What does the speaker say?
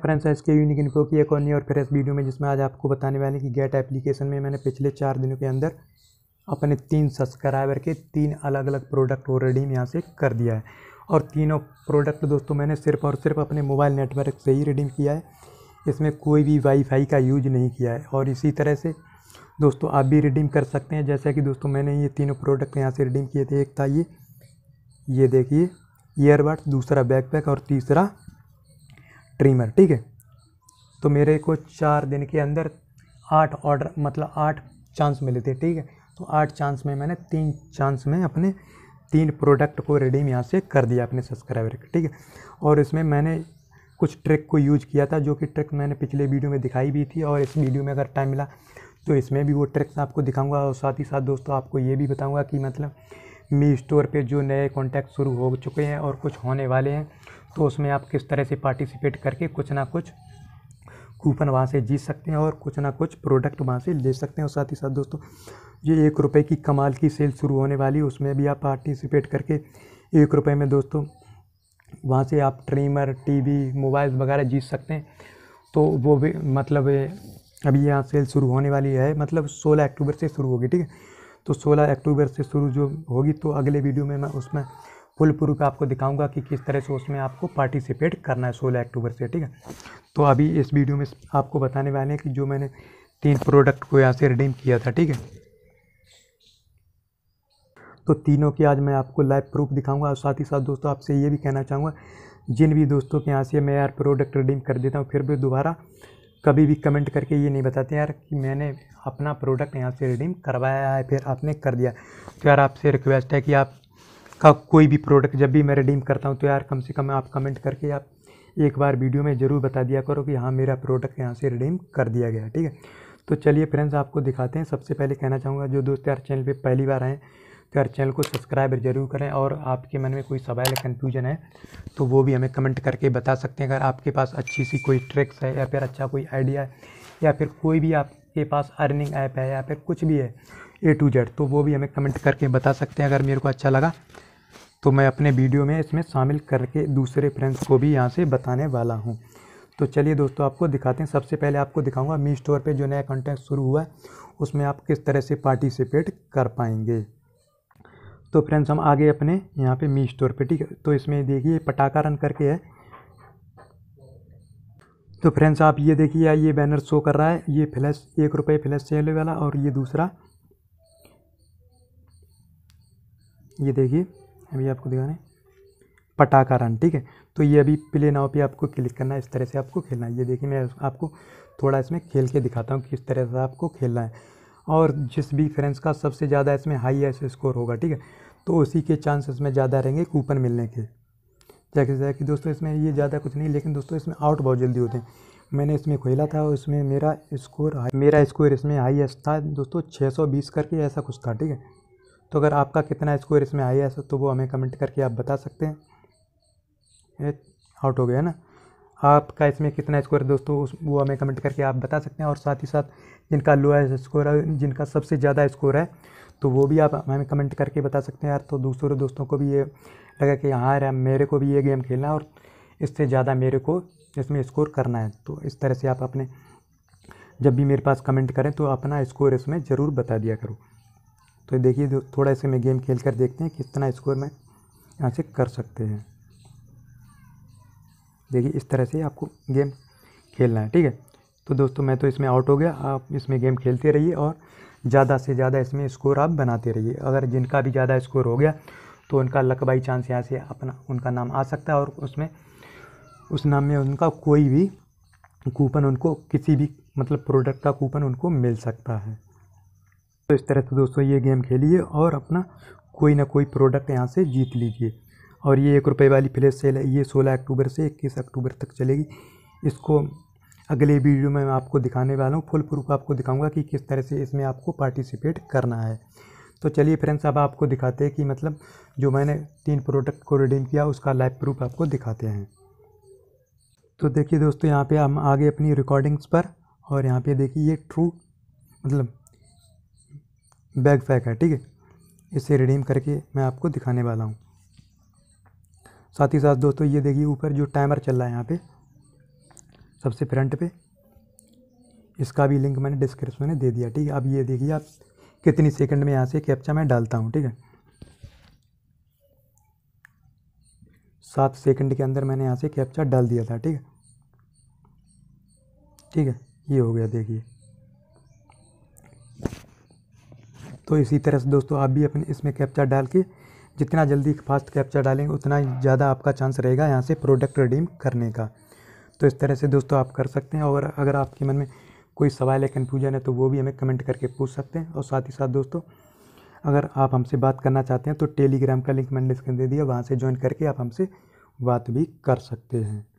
friends आज के unique info की एक और नहीं और इस वीडियो में जिसमें आज आपको बताने वाले कि गेट एप्लीकेशन में मैंने पिछले चार दिनों के अंदर अपने तीन सब्सक्राइबर के तीन अलग अलग प्रोडक्ट और रिडीम यहाँ से कर दिया है और तीनों प्रोडक्ट दोस्तों मैंने सिर्फ और सिर्फ अपने मोबाइल नेटवर्क से ही रिडीम किया है इसमें कोई भी वाईफाई का यूज नहीं किया है और इसी तरह से दोस्तों आप भी रिडीम कर सकते हैं जैसा कि दोस्तों मैंने ये तीनों प्रोडक्ट यहाँ से रिडीम किए थे एक था ये ये देखिए ईयरबड दूसरा बैकपैक और तीसरा ट्रीमर ठीक है तो मेरे को चार दिन के अंदर आठ ऑर्डर मतलब आठ चांस मिले थे ठीक है तो आठ चांस में मैंने तीन चांस में अपने तीन प्रोडक्ट को रिडीम यहाँ से कर दिया अपने सब्सक्राइबर के ठीक है और इसमें मैंने कुछ ट्रिक को यूज किया था जो कि ट्रिक मैंने पिछले वीडियो में दिखाई भी थी और इस वीडियो में अगर टाइम मिला तो इसमें भी वो ट्रिक्स आपको दिखाऊंगा और साथ ही साथ दोस्तों आपको ये भी बताऊंगा कि मतलब मी स्टोर पे जो नए कॉन्टैक्ट शुरू हो चुके हैं और कुछ होने वाले हैं तो उसमें आप किस तरह से पार्टिसिपेट करके कुछ ना कुछ कूपन वहाँ से जीत सकते हैं और कुछ ना कुछ प्रोडक्ट वहाँ से ले सकते हैं और साथ ही साथ दोस्तों ये एक रुपये की कमाल की सेल शुरू होने वाली है उसमें भी आप पार्टिसिपेट करके एक रुपये में दोस्तों वहाँ से आप ट्रीमर टीवी मोबाइल वगैरह जीत सकते हैं तो वो भी मतलब अभी यहाँ सेल शुरू होने वाली है मतलब 16 अक्टूबर से शुरू होगी ठीक है तो 16 अक्टूबर से शुरू जो होगी तो अगले वीडियो में मैं उसमें फुल प्रूफ आपको दिखाऊंगा कि किस तरह से उसमें आपको पार्टिसिपेट करना है सोलह अक्टूबर से ठीक है तो अभी इस वीडियो में आपको बताने वाले हैं कि जो मैंने तीन प्रोडक्ट को यहाँ से रिडीम किया था ठीक है तो तीनों की आज मैं आपको लाइव प्रूफ दिखाऊंगा और साथ ही साथ दोस्तों आपसे ये भी कहना चाहूँगा जिन भी दोस्तों के यहाँ से मैं यार प्रोडक्ट रिडीम कर देता हूँ फिर भी दोबारा कभी भी कमेंट करके ये नहीं बताते यार कि मैंने अपना प्रोडक्ट यहाँ से रिडीम करवाया है फिर आपने कर दिया तो यार आपसे रिक्वेस्ट है कि आप का कोई भी प्रोडक्ट जब भी मैं रिडीम करता हूँ तो यार कम से कम आप कमेंट करके आप एक बार वीडियो में ज़रूर बता दिया करो कि हाँ मेरा प्रोडक्ट यहाँ से रिडीम कर दिया गया ठीक है तो चलिए फ्रेंड्स आपको दिखाते हैं सबसे पहले कहना चाहूँगा जो दोस्त यार चैनल पर पहली बार आएँ तो यार चैनल को सब्सक्राइब जरूर करें और आपके मन में कोई सवाल या कन्फ्यूजन है तो वो भी हमें कमेंट करके बता सकते हैं अगर आपके पास अच्छी सी कोई ट्रिक्स है या फिर अच्छा कोई आइडिया है या फिर कोई भी आपके पास अर्निंग ऐप है या फिर कुछ भी है ए टू जेड तो वो भी हमें कमेंट करके बता सकते हैं अगर मेरे को अच्छा लगा तो मैं अपने वीडियो में इसमें शामिल करके दूसरे फ्रेंड्स को भी यहाँ से बताने वाला हूँ तो चलिए दोस्तों आपको दिखाते हैं सबसे पहले आपको दिखाऊंगा मी स्टोर पे जो नया कंटेंट शुरू हुआ है उसमें आप किस तरह से पार्टिसिपेट कर पाएंगे तो फ्रेंड्स हम आगे अपने यहाँ पे मी स्टोर पे ठीक है तो इसमें देखिए पटाखा रन करके है तो फ्रेंड्स आप ये देखिए ये बैनर शो कर रहा है ये फ्लैश एक रुपये फ्लैश सेल वाला और ये दूसरा ये देखिए अभी आपको दिखा रहे हैं पटाखा रन ठीक है तो ये अभी प्ले नाव पे आपको क्लिक करना है इस तरह से आपको खेलना है ये देखिए मैं आपको थोड़ा इसमें खेल के दिखाता हूँ कि इस तरह से आपको खेलना है और जिस भी फ्रेंड्स का सबसे ज़्यादा इसमें हाई हाईएस्ट स्कोर होगा ठीक है तो उसी के चांसेस में ज़्यादा रहेंगे कूपन मिलने के जैसे जैसे कि दोस्तों इसमें ये ज़्यादा कुछ नहीं लेकिन दोस्तों इसमें आउट बहुत जल्दी होते हैं मैंने इसमें खेला था और इसमें मेरा स्कोर मेरा स्कोर इसमें हाईएस्ट था दोस्तों 620 करके ऐसा कुछ था ठीक है तो अगर आपका कितना स्कोर इसमें आया है तो वो हमें कमेंट करके आप बता सकते हैं आउट हो गया ना आपका इसमें कितना स्कोर है दोस्तों वो हमें कमेंट करके आप बता सकते हैं और साथ ही साथ जिनका लोएस्ट स्कोर है जिनका सबसे ज़्यादा स्कोर है तो वो भी आप हमें कमेंट करके बता सकते हैं यार तो दूसरे दोस्तों को भी ये लगा कि हाँ यार मेरे को भी ये गेम खेलना है और इससे ज़्यादा मेरे को इसमें स्कोर करना है तो इस तरह से आप अपने जब भी मेरे पास कमेंट करें तो अपना स्कोर इसमें ज़रूर बता दिया करो तो देखिए थोड़ा इसे में गेम खेल कर देखते हैं कितना स्कोर में यहाँ से कर सकते हैं देखिए इस तरह से आपको गेम खेलना है ठीक है तो दोस्तों मैं तो इसमें आउट हो गया आप इसमें गेम खेलते रहिए और ज़्यादा से ज़्यादा इसमें स्कोर आप बनाते रहिए अगर जिनका भी ज़्यादा स्कोर हो गया तो उनका लक बाई चांस यहाँ से अपना उनका नाम आ सकता है और उसमें उस नाम में उनका कोई भी कूपन उनको किसी भी मतलब प्रोडक्ट का कूपन उनको मिल सकता है तो इस तरह से दोस्तों ये गेम खेलिए और अपना कोई ना कोई प्रोडक्ट यहाँ से जीत लीजिए और ये एक रुपये वाली फ्लैश सेल है ये सोलह अक्टूबर से इक्कीस अक्टूबर तक चलेगी इसको अगले वीडियो में मैं आपको दिखाने वाला हूँ फुल प्रूफ आपको दिखाऊंगा कि किस तरह से इसमें आपको पार्टिसिपेट करना है तो चलिए फ्रेंड्स अब आपको दिखाते हैं कि मतलब जो मैंने तीन प्रोडक्ट को रिडीम किया उसका लाइव प्रूफ आपको दिखाते हैं तो देखिए दोस्तों यहाँ पे हम आगे अपनी रिकॉर्डिंग्स पर और यहाँ पे देखिए ये ट्रू मतलब बैग पैक है ठीक है इसे रिडीम करके मैं आपको दिखाने वाला हूँ साथ ही साथ दोस्तों ये देखिए ऊपर जो टाइमर चल रहा है यहाँ पे सबसे फ्रंट पे इसका भी लिंक मैंने डिस्क्रिप्शन में दे दिया ठीक है अब ये देखिए आप कितनी सेकंड में यहाँ से कैप्चा मैं डालता हूँ ठीक है सात सेकंड के अंदर मैंने यहाँ से कैप्चा डाल दिया था ठीक है ठीक है ये हो गया देखिए तो इसी तरह से दोस्तों आप भी अपने इसमें कैप्चा डाल के जितना जल्दी फास्ट कैप्चा डालेंगे उतना ज़्यादा आपका चांस रहेगा यहाँ से प्रोडक्ट रिडीम करने का तो इस तरह से दोस्तों आप कर सकते हैं और अगर आपके मन में कोई सवाल या कन्फ्यूजन है तो वो भी हमें कमेंट करके पूछ सकते हैं और साथ ही साथ दोस्तों अगर आप हमसे बात करना चाहते हैं तो टेलीग्राम का लिंक मैंने डिस्क्रिप्शन दे दिया वहाँ से ज्वाइन करके आप हमसे बात भी कर सकते हैं